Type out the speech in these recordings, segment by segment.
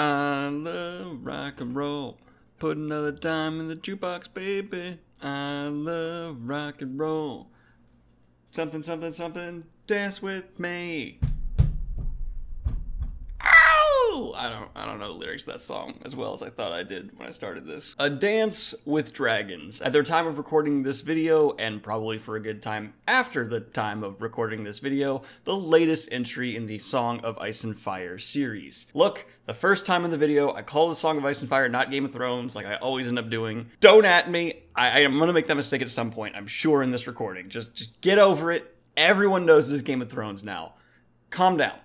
I love rock and roll. Put another dime in the jukebox, baby. I love rock and roll. Something, something, something. Dance with me. I don't I don't know lyrics to that song as well as I thought I did when I started this. A Dance with Dragons. At their time of recording this video, and probably for a good time after the time of recording this video, the latest entry in the Song of Ice and Fire series. Look, the first time in the video, I call the Song of Ice and Fire not Game of Thrones, like I always end up doing. Don't at me. I, I am gonna make that mistake at some point. I'm sure in this recording. Just just get over it. Everyone knows it is Game of Thrones now. Calm down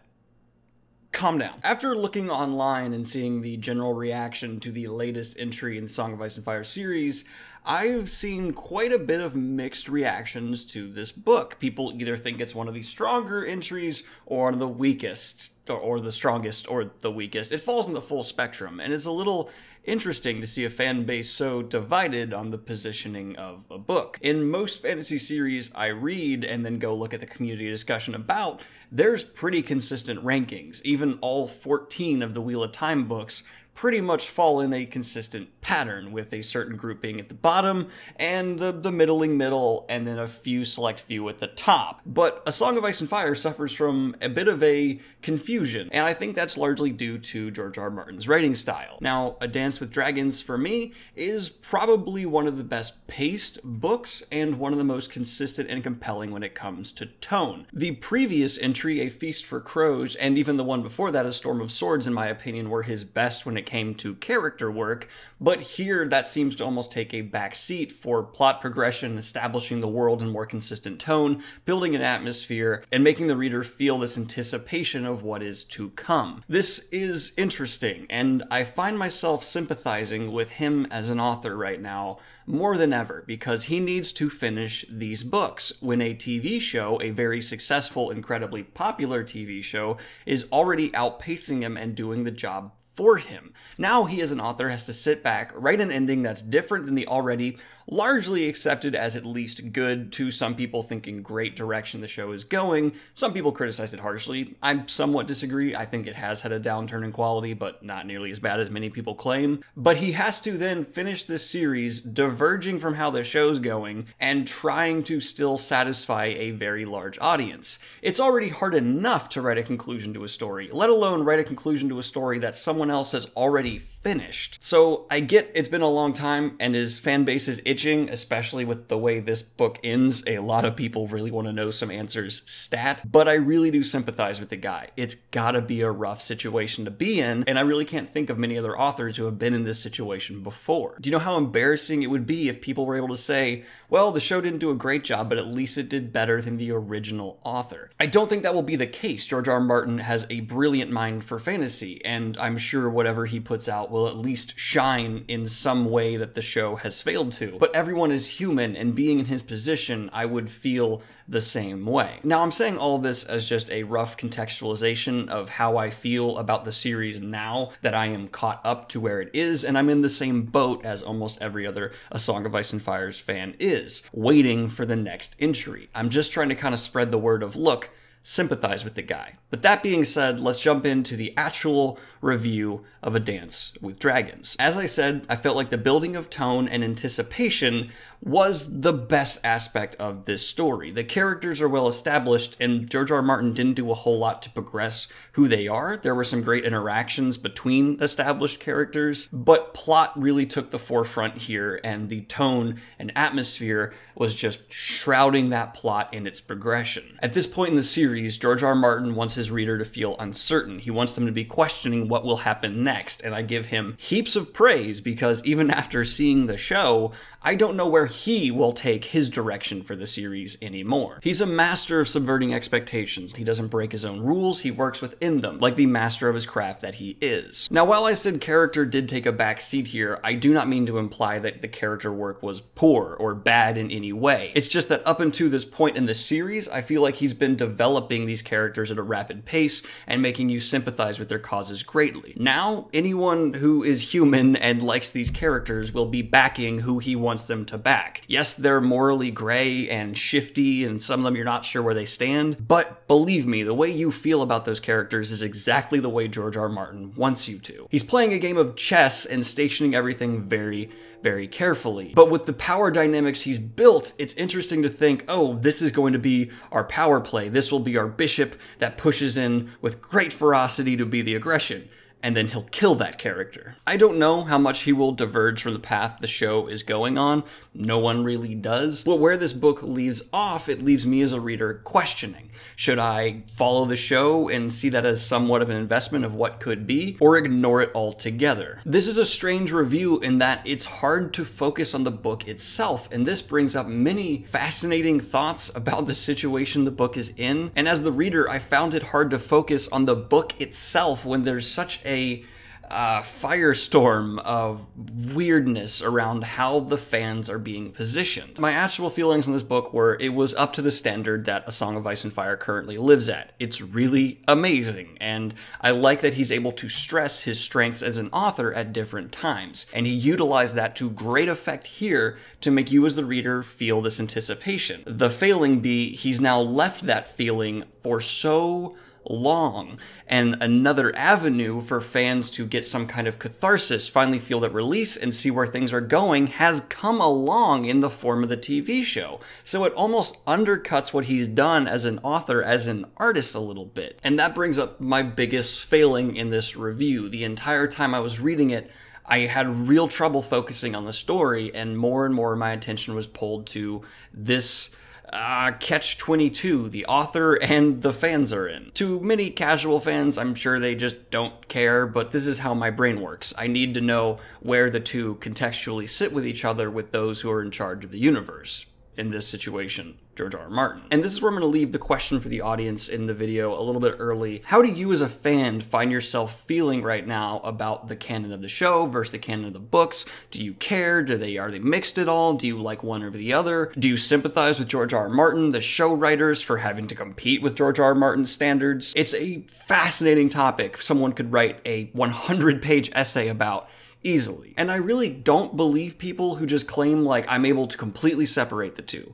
calm down. After looking online and seeing the general reaction to the latest entry in the Song of Ice and Fire series, I've seen quite a bit of mixed reactions to this book. People either think it's one of the stronger entries or one of the weakest, or the strongest or the weakest. It falls in the full spectrum and it's a little interesting to see a fan base so divided on the positioning of a book. In most fantasy series I read and then go look at the community discussion about, there's pretty consistent rankings. Even all 14 of the Wheel of Time books pretty much fall in a consistent pattern with a certain group being at the bottom and the, the middling middle and then a few select few at the top. But A Song of Ice and Fire suffers from a bit of a confusion, and I think that's largely due to George R. R. Martin's writing style. Now, A Dance with Dragons for me is probably one of the best paced books and one of the most consistent and compelling when it comes to tone. The previous entry, A Feast for Crows, and even the one before that, A Storm of Swords, in my opinion, were his best when it it came to character work, but here that seems to almost take a back seat for plot progression, establishing the world in more consistent tone, building an atmosphere, and making the reader feel this anticipation of what is to come. This is interesting, and I find myself sympathizing with him as an author right now more than ever because he needs to finish these books when a TV show, a very successful, incredibly popular TV show, is already outpacing him and doing the job for him. Now he, as an author, has to sit back, write an ending that's different than the already largely accepted as at least good to some people thinking great direction the show is going. Some people criticize it harshly. I somewhat disagree. I think it has had a downturn in quality, but not nearly as bad as many people claim. But he has to then finish this series diverging from how the show's going and trying to still satisfy a very large audience. It's already hard enough to write a conclusion to a story, let alone write a conclusion to a story that someone else has already finished. So I get it's been a long time and his fan base is itching, especially with the way this book ends. A lot of people really want to know some answers stat, but I really do sympathize with the guy. It's gotta be a rough situation to be in, and I really can't think of many other authors who have been in this situation before. Do you know how embarrassing it would be if people were able to say, well, the show didn't do a great job, but at least it did better than the original author? I don't think that will be the case. George R. R. Martin has a brilliant mind for fantasy, and I'm sure whatever he puts out will at least shine in some way that the show has failed to. But everyone is human, and being in his position, I would feel the same way. Now, I'm saying all this as just a rough contextualization of how I feel about the series now that I am caught up to where it is, and I'm in the same boat as almost every other A Song of Ice and Fire's fan is, waiting for the next entry. I'm just trying to kind of spread the word of look, sympathize with the guy. But that being said, let's jump into the actual review of A Dance with Dragons. As I said, I felt like the building of tone and anticipation was the best aspect of this story. The characters are well established, and George R. R. Martin didn't do a whole lot to progress who they are. There were some great interactions between established characters, but plot really took the forefront here, and the tone and atmosphere was just shrouding that plot in its progression. At this point in the series, series, George R. R. Martin wants his reader to feel uncertain. He wants them to be questioning what will happen next. And I give him heaps of praise because even after seeing the show, I don't know where he will take his direction for the series anymore. He's a master of subverting expectations. He doesn't break his own rules, he works within them, like the master of his craft that he is. Now, while I said character did take a back seat here, I do not mean to imply that the character work was poor or bad in any way. It's just that up until this point in the series, I feel like he's been developing developing these characters at a rapid pace and making you sympathize with their causes greatly. Now, anyone who is human and likes these characters will be backing who he wants them to back. Yes, they're morally gray and shifty, and some of them you're not sure where they stand, but believe me, the way you feel about those characters is exactly the way George R. R. Martin wants you to. He's playing a game of chess and stationing everything very very carefully. But with the power dynamics he's built, it's interesting to think, oh, this is going to be our power play. This will be our bishop that pushes in with great ferocity to be the aggression and then he'll kill that character. I don't know how much he will diverge from the path the show is going on. No one really does. But where this book leaves off, it leaves me as a reader questioning. Should I follow the show and see that as somewhat of an investment of what could be, or ignore it altogether? This is a strange review in that it's hard to focus on the book itself, and this brings up many fascinating thoughts about the situation the book is in. And as the reader, I found it hard to focus on the book itself when there's such a a uh, firestorm of weirdness around how the fans are being positioned. My actual feelings on this book were it was up to the standard that A Song of Ice and Fire currently lives at. It's really amazing, and I like that he's able to stress his strengths as an author at different times, and he utilized that to great effect here to make you as the reader feel this anticipation. The failing be he's now left that feeling for so long and another avenue for fans to get some kind of catharsis, finally feel that release, and see where things are going has come along in the form of the TV show. So it almost undercuts what he's done as an author, as an artist, a little bit. And that brings up my biggest failing in this review. The entire time I was reading it, I had real trouble focusing on the story, and more and more my attention was pulled to this uh, catch 22 the author and the fans are in. To many casual fans, I'm sure they just don't care, but this is how my brain works. I need to know where the two contextually sit with each other with those who are in charge of the universe in this situation, George R. R. Martin. And this is where I'm going to leave the question for the audience in the video a little bit early. How do you as a fan find yourself feeling right now about the canon of the show versus the canon of the books? Do you care? Do they are they mixed at all? Do you like one over the other? Do you sympathize with George R. R. Martin, the show writers for having to compete with George R. R. Martin's standards? It's a fascinating topic someone could write a 100-page essay about easily. And I really don't believe people who just claim like I'm able to completely separate the two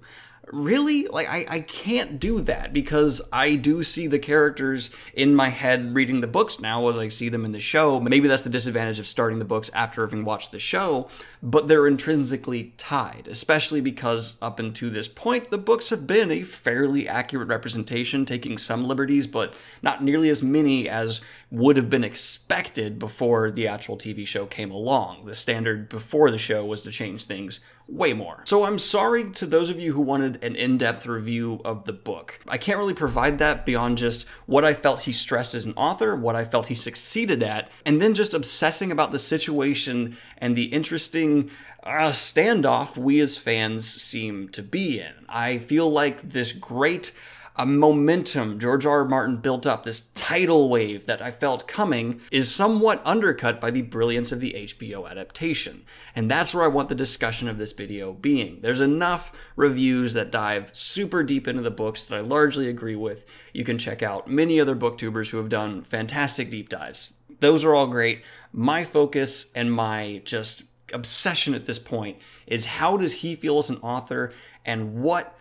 really like I, I can't do that because i do see the characters in my head reading the books now as i see them in the show maybe that's the disadvantage of starting the books after having watched the show but they're intrinsically tied especially because up until this point the books have been a fairly accurate representation taking some liberties but not nearly as many as would have been expected before the actual tv show came along the standard before the show was to change things way more. So I'm sorry to those of you who wanted an in-depth review of the book. I can't really provide that beyond just what I felt he stressed as an author, what I felt he succeeded at, and then just obsessing about the situation and the interesting uh, standoff we as fans seem to be in. I feel like this great a momentum George R. R. Martin built up, this tidal wave that I felt coming, is somewhat undercut by the brilliance of the HBO adaptation. And that's where I want the discussion of this video being. There's enough reviews that dive super deep into the books that I largely agree with. You can check out many other booktubers who have done fantastic deep dives. Those are all great. My focus and my just obsession at this point is how does he feel as an author and what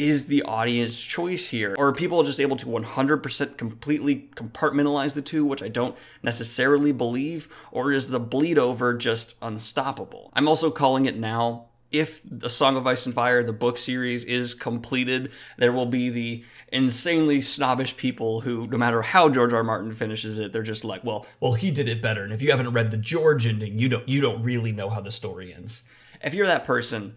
is the audience choice here? Or are people just able to 100% completely compartmentalize the two, which I don't necessarily believe? Or is the bleed over just unstoppable? I'm also calling it now if the Song of Ice and Fire, the book series, is completed, there will be the insanely snobbish people who, no matter how George R. R. Martin finishes it, they're just like, "Well, well, he did it better." And if you haven't read the George ending, you don't you don't really know how the story ends. If you're that person,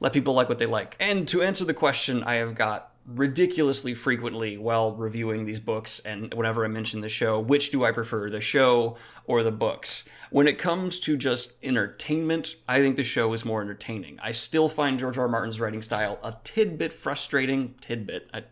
let people like what they like. And to answer the question, I have got ridiculously frequently while reviewing these books and whenever I mention the show, which do I prefer, the show or the books? When it comes to just entertainment, I think the show is more entertaining. I still find George R. R. Martin's writing style a tidbit frustrating. Tidbit. I,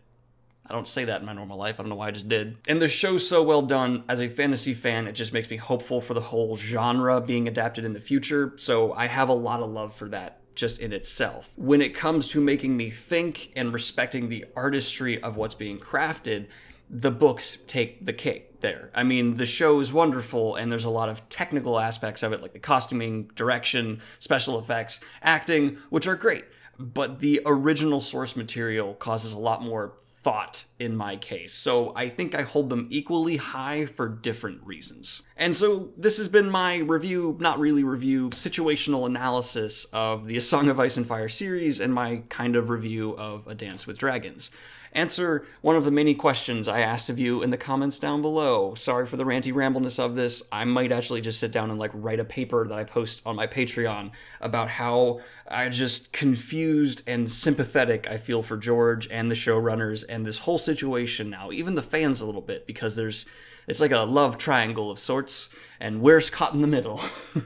I don't say that in my normal life. I don't know why I just did. And the show's so well done. As a fantasy fan, it just makes me hopeful for the whole genre being adapted in the future. So I have a lot of love for that just in itself. When it comes to making me think and respecting the artistry of what's being crafted, the books take the cake there. I mean, the show is wonderful and there's a lot of technical aspects of it, like the costuming, direction, special effects, acting, which are great. But the original source material causes a lot more thought in my case, so I think I hold them equally high for different reasons. And so this has been my review, not really review, situational analysis of the A Song of Ice and Fire series and my kind of review of A Dance with Dragons answer one of the many questions I asked of you in the comments down below. Sorry for the ranty rambleness of this. I might actually just sit down and like write a paper that I post on my Patreon about how I just confused and sympathetic I feel for George and the showrunners and this whole situation now, even the fans a little bit, because there's it's like a love triangle of sorts, and we're caught in the middle.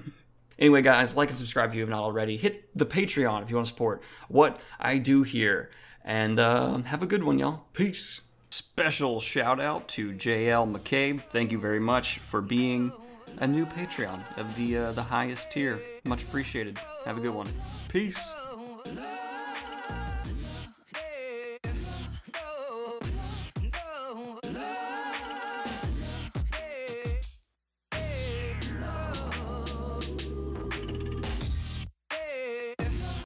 Anyway, guys, like and subscribe if you have not already. Hit the Patreon if you want to support what I do here. And uh, have a good one, y'all. Peace. Special shout out to JL McCabe. Thank you very much for being a new Patreon of the uh, the highest tier. Much appreciated. Have a good one. Peace.